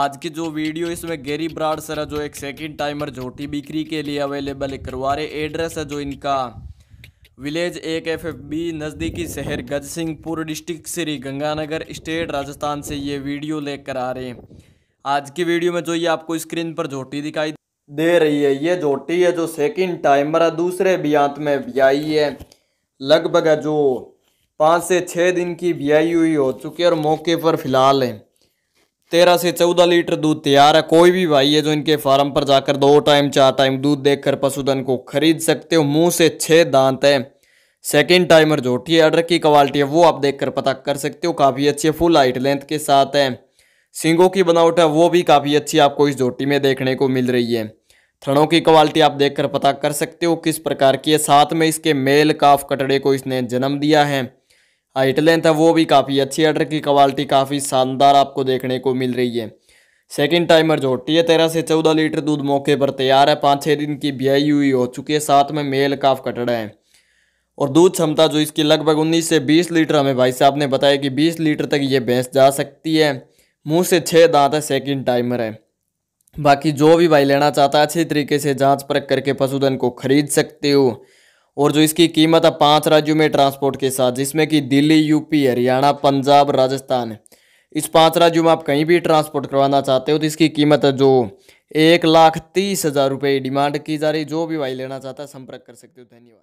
आज की जो वीडियो इसमें गेरी ब्राड सर है जो एक सेकंड टाइमर झोटी बिक्री के लिए अवेलेबल करवा रहे एड्रेस है जो इनका विलेज एक एफ एफ बी नज़दीकी शहर Gajsinghpur district Shri Ganganagar state Rajasthan से ये वीडियो लेकर आ रहे हैं आज की वीडियो में जो ये आपको स्क्रीन पर झोटी दिखाई दे रही है ये झोटी है जो सेकंड टाइमर है दूसरे ब्यांत में ब्याई है लगभग जो पाँच से छः दिन की ब्याई हुई हो चुकी है और मौके पर फिलहाल है तेरह से चौदह लीटर दूध तैयार है कोई भी भाई है जो इनके फार्म पर जाकर दो टाइम चार टाइम दूध देखकर पशुधन को खरीद सकते हो मुंह से छः दांत है सेकेंड टाइमर जोटी है अडर की क्वालिटी है वो आप देखकर पता कर सकते हो काफ़ी अच्छी है फुल हाइट लेंथ के साथ है सिंगों की बनावट है वो भी काफ़ी अच्छी आपको इस जोटी में देखने को मिल रही है थड़ों की क्वालिटी आप देखकर पता कर सकते हो किस प्रकार की है साथ में इसके मेल काफ कटड़े को इसने जन्म दिया है हाइट लेंथ है वो भी काफ़ी अच्छी है की क्वालिटी काफ़ी शानदार आपको देखने को मिल रही है सेकंड टाइमर जो होती है तेरह से चौदह लीटर दूध मौके पर तैयार है पाँच छः दिन की ब्याई हुई हो चुकी है साथ में मेल काफ कटड़ा है और दूध क्षमता जो इसकी लगभग उन्नीस से बीस लीटर हमें भाई साहब ने बताया कि बीस लीटर तक ये भैंस जा सकती है मुँह से छः दाँत है सेकेंड टाइमर है बाकी जो भी भाई लेना चाहता है अच्छी तरीके से जांच परख करके पशुधन को खरीद सकते हो और जो इसकी कीमत है पांच राज्यों में ट्रांसपोर्ट के साथ जिसमें कि दिल्ली यूपी हरियाणा पंजाब राजस्थान इस पांच राज्यों में आप कहीं भी ट्रांसपोर्ट करवाना चाहते हो तो इसकी कीमत है जो एक लाख तीस हज़ार रुपये डिमांड की जा रही जो भी भाई लेना चाहता है संपर्क कर सकते हो धन्यवाद